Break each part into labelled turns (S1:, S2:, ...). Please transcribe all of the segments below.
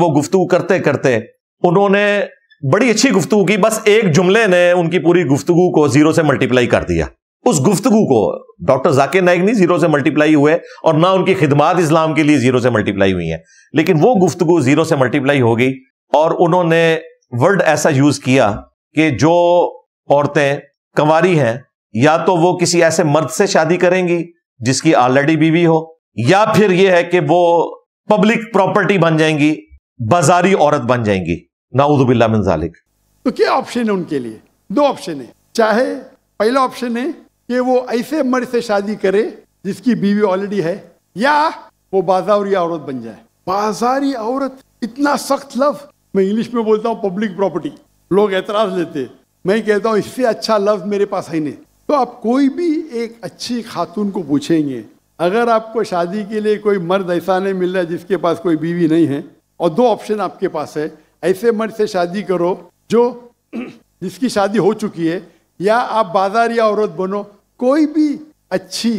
S1: वो गुफ्तु करते करते उन्होंने बड़ी अच्छी गुफ्तु की बस एक जुमले ने उनकी पूरी गुफ्तु को जीरो से मल्टीप्लाई कर दिया उस गुफ्तु को डॉक्टर जाके नायक नहीं जीरो से मल्टीप्लाई हुए और ना उनकी खिदमात इस्लाम के लिए जीरो से मल्टीप्लाई हुई है लेकिन वो गुफ्तु जीरो से मल्टीप्लाई हो गई और उन्होंने वर्ड ऐसा यूज किया कि जो औरतें कंवारी हैं या तो वो किसी ऐसे मर्द से शादी करेंगी जिसकी ऑलरेडी बीवी हो या फिर यह है कि वो पब्लिक प्रॉपर्टी बन जाएंगी बाजारी औरत बन जाएंगी नाउदबिल्ला मिनजालिक
S2: तो क्या ऑप्शन है उनके लिए दो ऑप्शन है चाहे पहला ऑप्शन है कि वो ऐसे मर्द से शादी करे जिसकी बीवी ऑलरेडी है या वो बाजारी औरत बन जाए बाजारी औरत इतना सख्त लफ्ज मैं इंग्लिश में बोलता हूँ पब्लिक प्रॉपर्टी लोग एतराज लेते मैं कहता हूँ इससे अच्छा लफ्ज मेरे पास है नहीं तो आप कोई भी एक अच्छी खातून को पूछेंगे अगर आपको शादी के लिए कोई मर्द ऐसा नहीं मिल रहा जिसके पास कोई बीवी नहीं है और दो ऑप्शन आपके पास है ऐसे मर्द से शादी करो जो जिसकी शादी हो चुकी है या आप बाजार या औरत बनो कोई भी अच्छी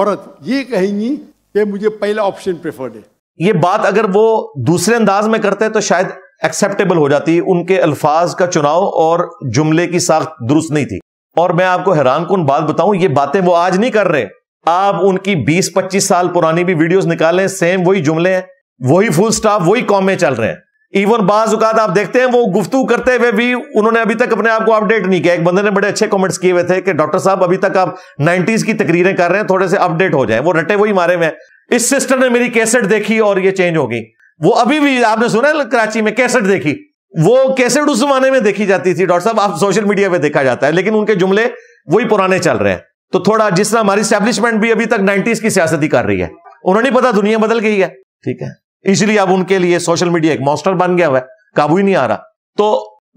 S2: औरत ये कहेंगी कि मुझे पहला ऑप्शन प्रेफर्ड है
S1: ये बात अगर वो दूसरे अंदाज में करते हैं तो शायद एक्सेप्टेबल हो जाती है उनके अल्फाज का चुनाव और जुमले की साख दुरुस्त नहीं थी और मैं आपको हैरान कन बात बताऊं ये बातें वो आज नहीं कर रहे आप उनकी 20-25 साल पुरानी भी वीडियोस निकालें सेम वही जुमले हैं वही फुल स्टाफ वही कॉम में चल रहे हैं इवन बाजात आप देखते हैं वो गुफ्तु करते हुए भी उन्होंने अभी तक अपने आप को अपडेट नहीं किया एक बंदे ने बड़े अच्छे कमेंट्स किए हुए थे कि डॉक्टर साहब अभी तक आप नाइनटीज की तकरीरें कर रहे हैं थोड़े से अपडेट हो जाए वो रटे वही मारे हुए इस सिस्टर ने मेरी कैसेट देखी और ये चेंज हो गई वो अभी भी आपने सुना कराची में कैसेट देखी वो कैसेट उस जमाने में देखी जाती थी डॉक्टर साहब आप सोशल मीडिया पे देखा जाता है लेकिन उनके जुमले वही पुराने चल रहे हैं तो थोड़ा जिस तरह हमारी स्टैब्लिशमेंट भी अभी तक नाइन्टीज की सियासत ही कर रही है उन्होंने पता दुनिया बदल गई है ठीक है इसलिए अब उनके लिए सोशल मीडिया एक मॉस्टर बन गया हुआ है काबू ही नहीं आ रहा तो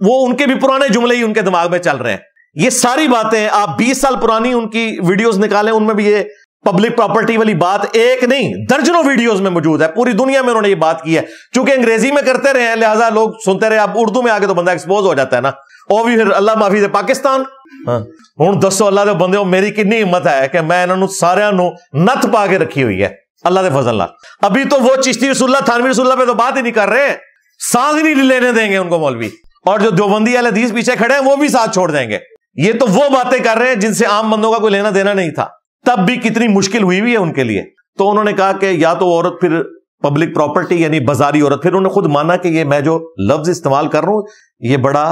S1: वो उनके भी पुराने जुमले ही उनके दिमाग में चल रहे हैं ये सारी बातें आप 20 साल पुरानी उनकी वीडियोस निकालें उनमें भी ये पब्लिक प्रॉपर्टी वाली बात एक नहीं दर्जनों वीडियोस में मौजूद है पूरी दुनिया में उन्होंने ये बात की है चूंकि अंग्रेजी में करते रहे हैं लिहाजा लोग सुनते रहे आप उर्दू में आगे तो बंदा एक्सपोज हो जाता है ना और भी फिर अल्लाह माफी ਦੇ पाकिस्तान हूं ਦੱਸੋ ਅੱਲਾ ਦੇ ਬੰਦੇ ਮੇਰੀ ਕਿੰਨੀ ਹਿੰਮਤ ਹੈ ਕਿ ਮੈਂ ਇਹਨਾਂ ਨੂੰ ਸਾਰਿਆਂ ਨੂੰ ਨੱਥ ਪਾ ਕੇ ਰੱਖੀ अल्लाह के फजल अभी तो वो चिश्ती रसुल्ला थानवी रसुल्ला पे तो बात ही नहीं कर रहे सांस नहीं लेने देंगे उनको मौलवी और जो देवबंदी वाले हदीस पीछे खड़े हैं वो भी साथ छोड़ देंगे ये तो वो बातें कर रहे हैं जिनसे आम बंदों का कोई लेना देना नहीं था तब भी कितनी मुश्किल हुई हुई है उनके लिए तो उन्होंने कहा कि या तो औरत फिर पब्लिक प्रॉपर्टी यानी बाजारी औरत फिर उन्होंने खुद माना कि ये मैं जो लफ्ज इस्तेमाल कर रहा हूं ये बड़ा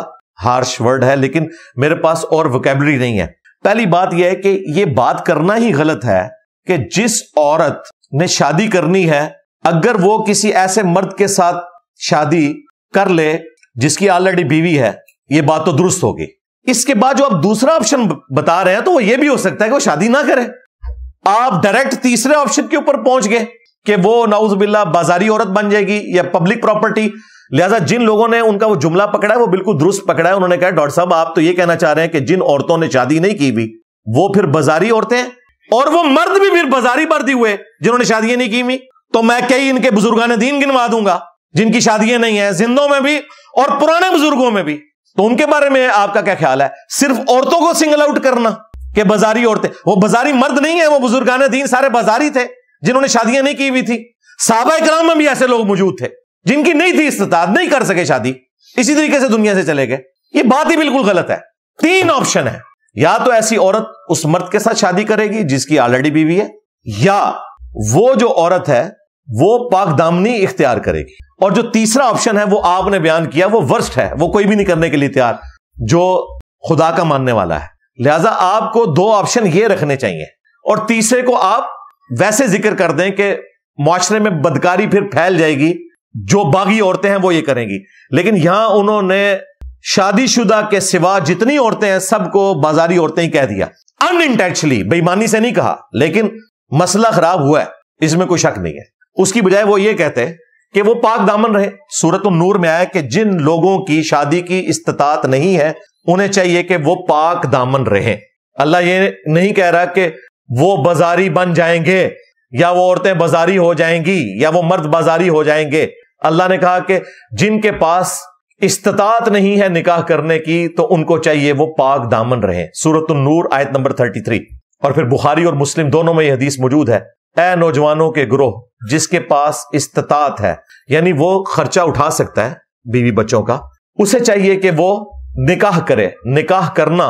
S1: हार्श वर्ड है लेकिन मेरे पास और वोकेबलरी नहीं है पहली बात यह है कि ये बात करना ही गलत है कि जिस औरत ने शादी करनी है अगर वो किसी ऐसे मर्द के साथ शादी कर ले जिसकी ऑलरेडी बीवी है ये बात तो दुरुस्त होगी इसके बाद जो आप दूसरा ऑप्शन बता रहे हैं तो वो ये भी हो सकता है कि वो शादी ना करे आप डायरेक्ट तीसरे ऑप्शन के ऊपर पहुंच गए कि वो नाउज बिल्ला बाजारी औरत बन जाएगी या पब्लिक प्रॉपर्टी लिहाजा जिन लोगों ने उनका वो जुमला पकड़ा है वो बिल्कुल दुरुस्त पकड़ा है उन्होंने कहा डॉक्टर साहब आप तो ये कहना चाह रहे हैं कि जिन औरतों ने शादी नहीं की भी वो फिर बाजारी औरतें और वो मर्द भी फिर बाजारी मर्द ही हुए जिन्होंने शादियां नहीं की हुई तो मैं कई इनके बुजुर्गान दीन गिनवा दूंगा जिनकी शादियां नहीं है जिंदों में भी और पुराने बुजुर्गों में भी तो उनके बारे में आपका क्या ख्याल है सिर्फ औरतों को सिंगल आउट करना कि बाजारी औरतें वो बाजारी मर्द नहीं है वो बुजुर्गान दीन सारे बाजारी थे जिन्होंने शादियां नहीं की हुई थी साबा इक्राम में भी ऐसे लोग मौजूद थे जिनकी नहीं थी इस्तात नहीं कर सके शादी इसी तरीके से दुनिया से चले गए ये बात ही बिल्कुल गलत है तीन ऑप्शन है या तो ऐसी औरत उस मर्द के साथ शादी करेगी जिसकी ऑलरेडी बीवी है या वो जो औरत है वो पाक दामनी इख्तियार करेगी और जो तीसरा ऑप्शन है वो आपने बयान किया वो वर्स्ट है वो कोई भी नहीं करने के लिए तैयार जो खुदा का मानने वाला है लिहाजा आपको दो ऑप्शन ये रखने चाहिए और तीसरे को आप वैसे जिक्र कर दें कि माशरे में बदकारी फिर फैल जाएगी जो बागी औरतें हैं वो ये करेंगी लेकिन यहां उन्होंने शादीशुदा के सिवा जितनी औरतें हैं सबको बाजारी औरतें ही कह दिया अन अनइंटेंशली बेईमानी से नहीं कहा लेकिन मसला खराब हुआ है इसमें कोई शक नहीं है उसकी बजाय वो ये कहते कि वो पाक दामन रहे सूरत नूर में आया कि जिन लोगों की शादी की इस्तात नहीं है उन्हें चाहिए कि वो पाक दामन रहे अल्लाह ये नहीं कह रहा कि वो बाजारी बन जाएंगे या वो औरतें बाजारी हो जाएंगी या वो मर्द बाजारी हो जाएंगे अल्लाह ने कहा कि जिनके पास इस्तात नहीं है निकाह करने की तो उनको चाहिए वो पाक दामन रहे सूरत नूर आयत नंबर थर्टी थ्री और फिर बुखारी और मुस्लिम दोनों में यह हदीस मौजूद है ए नौजवानों के ग्रोह जिसके पास इस्तात है यानी वो खर्चा उठा सकता है बीवी बच्चों का उसे चाहिए कि वो निकाह करे निकाह करना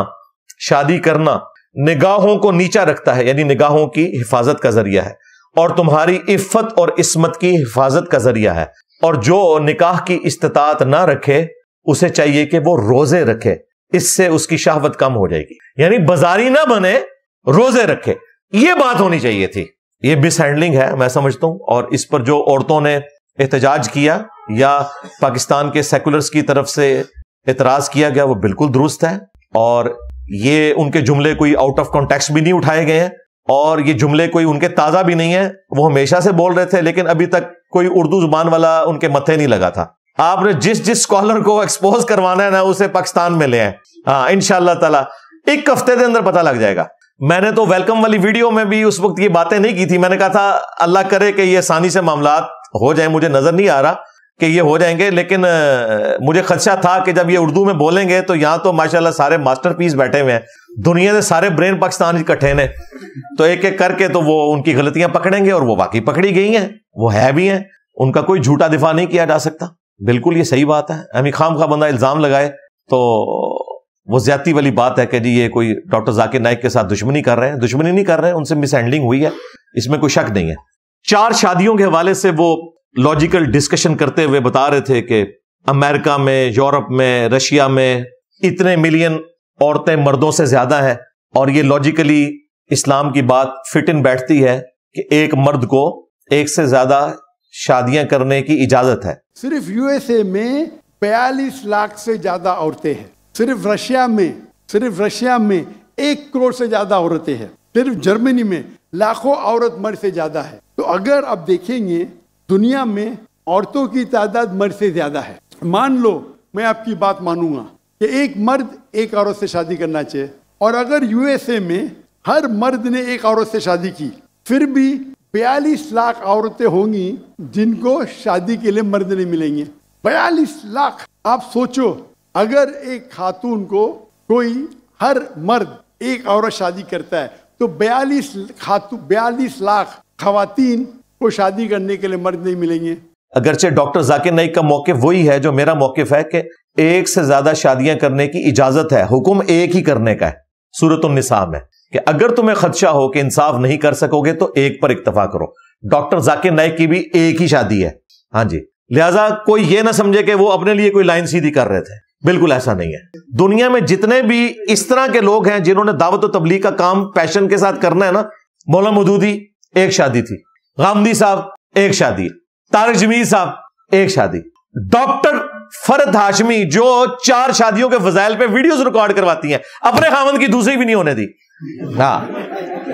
S1: शादी करना निगाहों को नीचा रखता है यानी निगाहों की हिफाजत का जरिया है और तुम्हारी इफ्फत और इसमत की हिफाजत का जरिया है और जो निकाह की इस्तात ना रखे उसे चाहिए कि वो रोजे रखे इससे उसकी शहावत कम हो जाएगी यानी बाजारी ना बने रोजे रखे ये बात होनी चाहिए थी ये मिस हैंडलिंग है मैं समझता हूं और इस पर जो औरतों ने एहतजाज किया या पाकिस्तान के सेकुलर्स की तरफ से एतराज किया गया वो बिल्कुल दुरुस्त है और ये उनके जुमले कोई आउट ऑफ कॉन्टेक्स्ट भी नहीं उठाए गए हैं और ये जुमले कोई उनके ताज़ा भी नहीं है वो हमेशा से बोल रहे थे लेकिन अभी तक कोई उर्दू जुबान वाला उनके मथे नहीं लगा था आपने जिस जिस स्कॉलर को एक्सपोज करवाना है ना उसे पाकिस्तान में ले आए हाँ इनशाला तला एक हफ्ते के अंदर पता लग जाएगा मैंने तो वेलकम वाली वीडियो में भी उस वक्त ये बातें नहीं की थी मैंने कहा था अल्लाह करे कि ये आसानी से मामला हो जाए मुझे नजर नहीं आ रहा कि ये हो जाएंगे लेकिन मुझे खदशा था कि जब ये उर्दू में बोलेंगे तो यहाँ तो माशाल्लाह सारे मास्टरपीस बैठे हुए हैं दुनिया के सारे ब्रेन पाकिस्तान इकट्ठे ने तो एक एक करके तो वो उनकी गलतियां पकड़ेंगे और वो बाकी पकड़ी गई हैं वो है भी हैं उनका कोई झूठा दिफा नहीं किया जा सकता बिल्कुल ये सही बात है अमी खाम का बंदा इल्ज़ाम लगाए तो वो ज्यादा वाली बात है कि जी ये कोई डॉक्टर जाकिर नाइक के साथ दुश्मनी कर रहे हैं दुश्मनी नहीं कर रहे हैं उनसे मिसहैंडलिंग हुई है इसमें कोई शक नहीं है चार शादियों के हवाले से वो लॉजिकल डिस्कशन करते हुए बता रहे थे कि अमेरिका में यूरोप में रशिया में इतने मिलियन औरतें मर्दों से ज्यादा है और ये लॉजिकली इस्लाम की बात फिट इन बैठती है कि एक मर्द को एक से ज्यादा शादियां करने की इजाजत है
S2: सिर्फ यूएसए में बयालीस लाख से ज्यादा औरतें हैं सिर्फ रशिया में सिर्फ रशिया में एक करोड़ से ज्यादा औरतें हैं सिर्फ जर्मनी में लाखों औरत मर्द से ज्यादा है तो अगर आप देखेंगे दुनिया में औरतों की तादाद मर्द से ज़्यादा है मान लो मैं आपकी बात मानूंगा कि एक मर्द एक औरत से शादी करना चाहिए और अगर यूएसए में हर मर्द ने एक औरत से शादी की फिर भी बयालीस लाख औरतें होंगी जिनको शादी के लिए मर्द नहीं मिलेंगे बयालीस लाख आप सोचो अगर एक खातून को कोई हर मर्द एक औरत शादी करता है तो बयालीस खातू बयालीस लाख खातन वो शादी करने के लिए मर्द नहीं मिलेंगे
S1: अगरचे डॉक्टर जाकिर नाइक का मौके वही है जो मेरा मौके है कि एक से ज्यादा शादियां करने की इजाजत है हुक्म एक ही करने का है सूरत निसा है कि अगर तुम्हें खदशा हो कि इंसाफ नहीं कर सकोगे तो एक पर इक्तफा करो डॉक्टर जाकिर नाइक की भी एक ही शादी है हाँ जी लिहाजा कोई ये ना समझे कि वो अपने लिए कोई लाइन सीधी कर रहे थे बिल्कुल ऐसा नहीं है दुनिया में जितने भी इस तरह के लोग हैं जिन्होंने दावत तबलीग का काम पैशन के साथ करना है ना मौला मदूदी एक शादी थी गांधी साहब एक शादी तारक जमीर साहब एक शादी डॉक्टर फरद हाशमी जो चार शादियों के फजाइल पे वीडियोस रिकॉर्ड करवाती हैं अपने खामन की दूसरी भी नहीं होने दी ना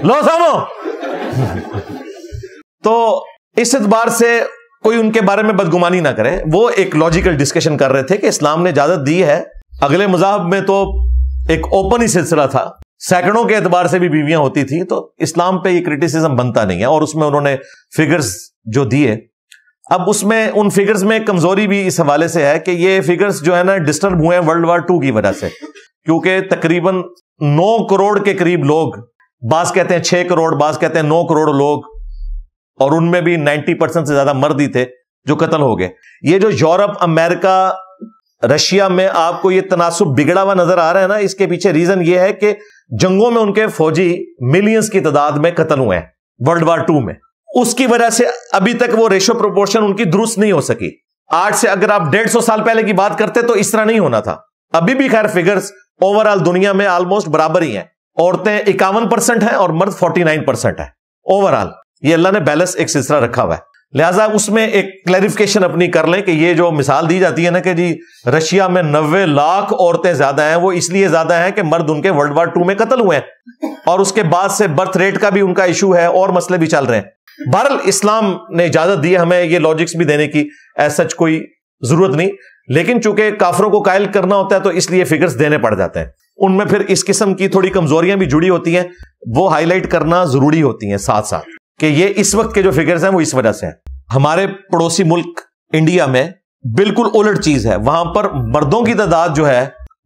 S1: लो सामो तो इस एतबार से कोई उनके बारे में बदगुमानी ना करे वो एक लॉजिकल डिस्कशन कर रहे थे कि इस्लाम ने इजाजत दी है अगले मजाब में तो एक ओपन ही सिलसिला था सैकड़ों के एतबार से भी बीवियां होती थी तो इस्लाम पे ये क्रिटिसिज्म बनता नहीं है और उसमें उन्होंने फिगर्स जो दिए अब उसमें उन फिगर्स में कमजोरी भी इस हवाले से है कि ये फिगर्स जो है ना डिस्टर्ब हुए हैं वर्ल्ड वार टू की वजह से क्योंकि तकरीबन नौ करोड़ के करीब लोग बास कहते हैं छह करोड़ बास कहते हैं नौ करोड़ लोग और उनमें भी नाइन्टी परसेंट से ज्यादा मर्द ही थे जो कतल हो गए ये जो यूरोप अमेरिका रशिया में आपको ये तनासुब बिगड़ा हुआ नजर आ रहा है ना इसके पीछे रीजन ये है कि जंगों में उनके फौजी मिलियंस की तादाद में कतल हुए हैं वर्ल्ड वार टू में उसकी वजह से अभी तक वो रेशो प्रोपोर्शन उनकी दुरुस्त नहीं हो सकी आज से अगर आप डेढ़ सौ साल पहले की बात करते तो इस तरह नहीं होना था अभी भी खैर फिगर्स ओवरऑल दुनिया में ऑलमोस्ट बराबर ही है औरतें इक्यावन परसेंट है और मर्द फोर्टी नाइन परसेंट है ओवरऑल ये अल्लाह ने बैलेंस एक सिलसिला रखा हुआ है लिहाजा उसमें एक क्लैरिफिकेशन अपनी कर लें कि ये जो मिसाल दी जाती है ना कि जी रशिया में नब्बे लाख औरतें ज्यादा हैं वो इसलिए ज्यादा हैं कि मर्द उनके वर्ल्ड वार टू में कत्ल हुए हैं और उसके बाद से बर्थ रेट का भी उनका इशू है और मसले भी चल रहे हैं बहरल इस्लाम ने इजाजत दी हमें ये लॉजिक्स भी देने की एज सच कोई जरूरत नहीं लेकिन चूंकि काफरों को कायल करना होता है तो इसलिए फिगर्स देने पड़ जाते हैं उनमें फिर इस किस्म की थोड़ी कमजोरियां भी जुड़ी होती हैं वो हाईलाइट करना जरूरी होती हैं साथ साथ कि ये इस वक्त के जो फिगर्स हैं वो इस वजह से हैं हमारे पड़ोसी मुल्क इंडिया में बिल्कुल उलट चीज है वहां पर मर्दों की तादाद जो है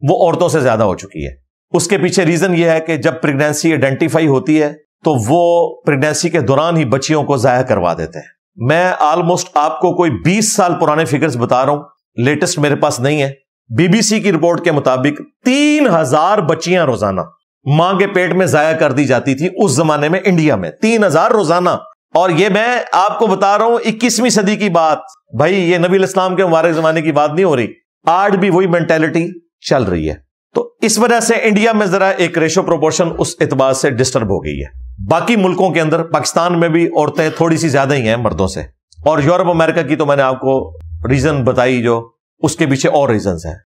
S1: वो औरतों से ज्यादा हो चुकी है उसके पीछे रीजन ये है कि जब प्रेगनेंसी आइडेंटिफाई होती है तो वो प्रेगनेंसी के दौरान ही बच्चियों को जाया करवा देते हैं मैं ऑलमोस्ट आपको कोई 20 साल पुराने फिगर्स बता रहा हूं लेटेस्ट मेरे पास नहीं है बीबीसी की रिपोर्ट के मुताबिक तीन हजार बच्चियां रोजाना मां के पेट में जाया कर दी जाती थी उस जमाने में इंडिया में तीन हजार रोजाना और ये मैं आपको बता रहा हूं इक्कीसवीं सदी की बात भाई ये नबी इस्लाम के मुबारक जमाने की बात नहीं हो रही आज भी वही मेंटेलिटी चल रही है तो इस वजह से इंडिया में जरा एक रेशो प्रोपोर्शन उस एतबार से डिस्टर्ब हो गई है बाकी मुल्कों के अंदर पाकिस्तान में भी औरतें थोड़ी सी ज्यादा ही हैं मर्दों से और यूरोप अमेरिका की तो मैंने आपको रीजन बताई जो उसके पीछे और रीजन है